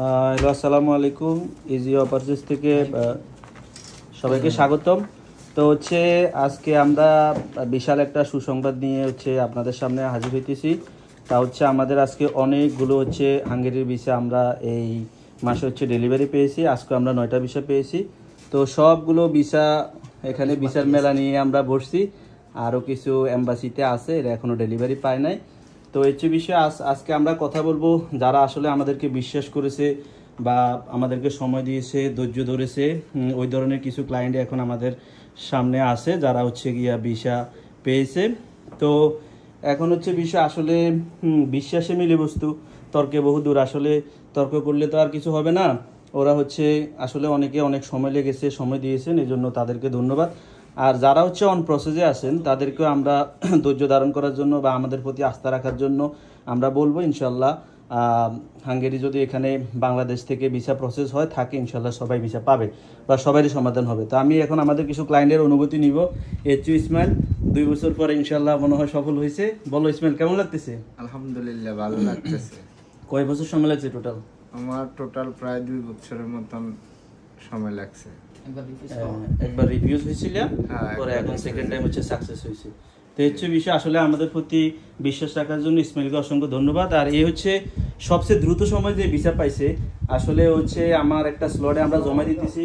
hello আসসালামু আলাইকুম easy অপারচেস থেকে সবাইকে স্বাগতম তো হচ্ছে আজকে আমরা বিশাল একটা সুসংবাদ নিয়ে হচ্ছে আপনাদের সামনে হাজির হইতেছি তা হচ্ছে আমাদের আজকে অনেকগুলো হচ্ছে হাঙ্গেরির বিষয়ে আমরা এই মাসে হচ্ছে ডেলিভারি পেয়েছি আজকে আমরা নয়টা বিষয় পেয়েছি তো সবগুলো ভিসা এখানে ভিসার মেলা নিয়ে আমরা বসছি আরও কিছু এম্বাসিতে আছে এরা এখনও ডেলিভারি পায় নাই তো এর চেয়ে বিষয়ে আজকে আমরা কথা বলবো যারা আসলে আমাদেরকে বিশ্বাস করেছে বা আমাদেরকে সময় দিয়েছে ধৈর্য ধরেছে ওই ধরনের কিছু ক্লায়েন্ট এখন আমাদের সামনে আসে যারা হচ্ছে গিয়া ভিসা পেয়েছে তো এখন হচ্ছে বিষয় আসলে বিশ্বাসে মিলে বস্তু তর্কে বহুদূর আসলে তর্ক করলে তো আর কিছু হবে না ওরা হচ্ছে আসলে অনেকে অনেক সময় লেগেছে সময় দিয়েছেন এই জন্য তাদেরকে ধন্যবাদ আর যারা হচ্ছে অন প্রসেসে আছেন তাদেরকেও আমরা ধৈর্য ধারণ করার জন্য বা আমাদের প্রতি আস্থা রাখার জন্য আমরা বলবো ইনশাল্লাহ হাঙ্গেরি যদি এখানে বাংলাদেশ থেকে ভিসা প্রসেস হয় থাকে ইনশাল্লাহ সবাই ভিসা পাবে বা সবারই সমাধান হবে তো আমি এখন আমাদের কিছু ক্লায়েন্টের অনুভূতি নিব এইচু ইসমাইল দুই বছর পরে ইনশাল্লাহ মনে হয় সফল হয়েছে বলো ইসমাইল কেমন লাগতেছে আলহামদুলিল্লাহ ভালো লাগতেছে কয় বছর সময় লাগছে টোটাল আমার টোটাল প্রায় দুই বছরের মতন সময় লাগছে একবার হ্যাঁ, রিভিউজ হয়েছিল হ্যাঁ, পরে এখন সেকেন্ড টাইম হচ্ছে সাকসেস হয়েছে তো হচ্ছে বিষয় আসলে আমাদের প্রতি বিশ্বাস রাখার জন্য ইসমাইলকে অসংখ্য ধন্যবাদ আর এই হচ্ছে সবচেয়ে দ্রুত সময় যে ভিসা পাইছে আসলে হচ্ছে আমার একটা স্লটে আমরা জমা দিতেছি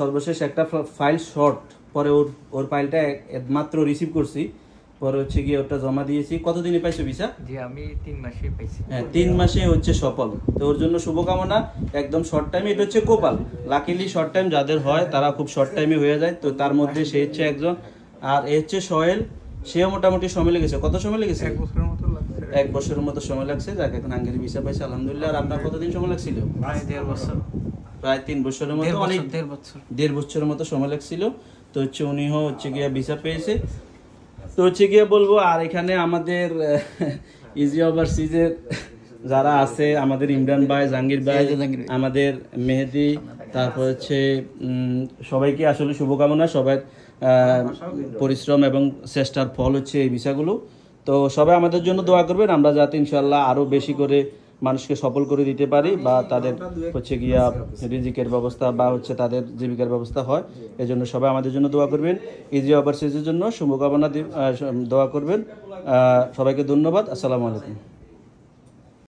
সর্বশেষ একটা ফাইল শর্ট পরে ওর ওর ফাইলটা মাত্র রিসিভ করছি পরে হচ্ছে গিয়ে ওটা জমা দিয়েছি কতদিনে পাইছো ভিসা জি আমি তিন মাসে পাইছি হ্যাঁ তিন মাসে হচ্ছে সফল তো ওর জন্য শুভকামনা একদম শর্ট টাইমে এটা হচ্ছে কোপাল লাকিলি শর্ট টাইম যাদের হয় তারা খুব শর্ট টাইমে হয়ে যায় তো তার মধ্যে সে হচ্ছে একজন আর এ হচ্ছে সোহেল সেও মোটামুটি সময় লেগেছে কত সময় লেগেছে এক বছরের মতো লাগছে এক বছরের মতো সময় লাগছে যাকে এখন আঙ্গের ভিসা পাইছে আলহামদুলিল্লাহ আর আপনার কতদিন সময় লাগছিল প্রায় দেড় বছর প্রায় তিন বছরের মতো অনেক দেড় বছরের মতো সময় লাগছিল তো হচ্ছে উনিও হচ্ছে গিয়া ভিসা পেয়েছে তো হচ্ছে গিয়ে বলবো আর এখানে আমাদের ইজি ওভারসিজের যারা আছে আমাদের ইমরান ভাই জাহাঙ্গীর ভাই আমাদের মেহেদি তারপর হচ্ছে সবাইকে আসলে শুভকামনা সবাই পরিশ্রম এবং চেষ্টার ফল হচ্ছে এই বিষয়গুলো তো সবাই আমাদের জন্য দোয়া করবেন আমরা যাতে ইনশাল্লাহ আরও বেশি করে মানুষকে সফল করে দিতে পারি বা তাদের হচ্ছে গিয়া রিজিকের ব্যবস্থা বা হচ্ছে তাদের জীবিকার ব্যবস্থা হয় এজন্য সবাই আমাদের জন্য দোয়া করবেন ইজি ওভারসিজের জন্য শুভকামনা দোয়া করবেন সবাইকে ধন্যবাদ আসসালামু আলাইকুম